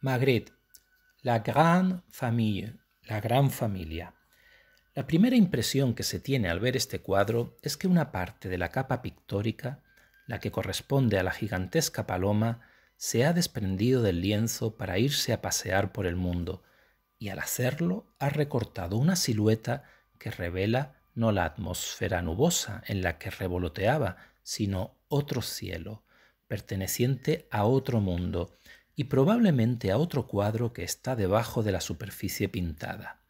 Magritte, la gran familia, la gran familia. La primera impresión que se tiene al ver este cuadro es que una parte de la capa pictórica, la que corresponde a la gigantesca paloma, se ha desprendido del lienzo para irse a pasear por el mundo, y al hacerlo ha recortado una silueta que revela no la atmósfera nubosa en la que revoloteaba, sino otro cielo, perteneciente a otro mundo, y probablemente a otro cuadro que está debajo de la superficie pintada.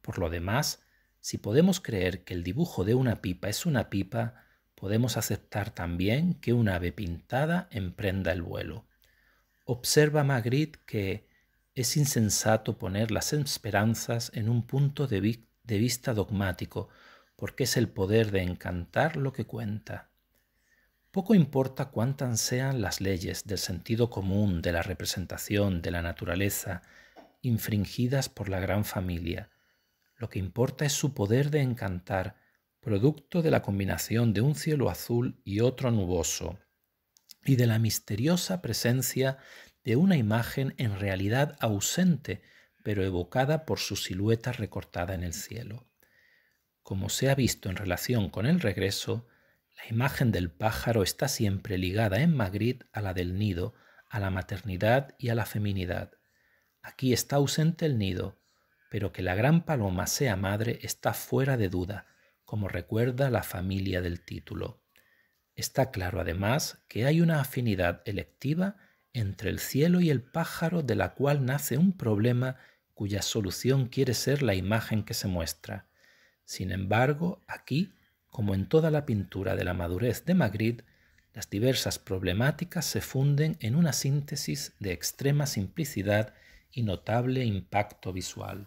Por lo demás, si podemos creer que el dibujo de una pipa es una pipa, podemos aceptar también que un ave pintada emprenda el vuelo. Observa Magritte que es insensato poner las esperanzas en un punto de, de vista dogmático, porque es el poder de encantar lo que cuenta. Poco importa cuántas sean las leyes del sentido común de la representación de la naturaleza infringidas por la gran familia, lo que importa es su poder de encantar, producto de la combinación de un cielo azul y otro nuboso, y de la misteriosa presencia de una imagen en realidad ausente, pero evocada por su silueta recortada en el cielo. Como se ha visto en relación con el regreso, la imagen del pájaro está siempre ligada en Madrid a la del nido, a la maternidad y a la feminidad. Aquí está ausente el nido, pero que la gran paloma sea madre está fuera de duda, como recuerda la familia del título. Está claro además que hay una afinidad electiva entre el cielo y el pájaro de la cual nace un problema cuya solución quiere ser la imagen que se muestra. Sin embargo, aquí como en toda la pintura de la madurez de Madrid, las diversas problemáticas se funden en una síntesis de extrema simplicidad y notable impacto visual.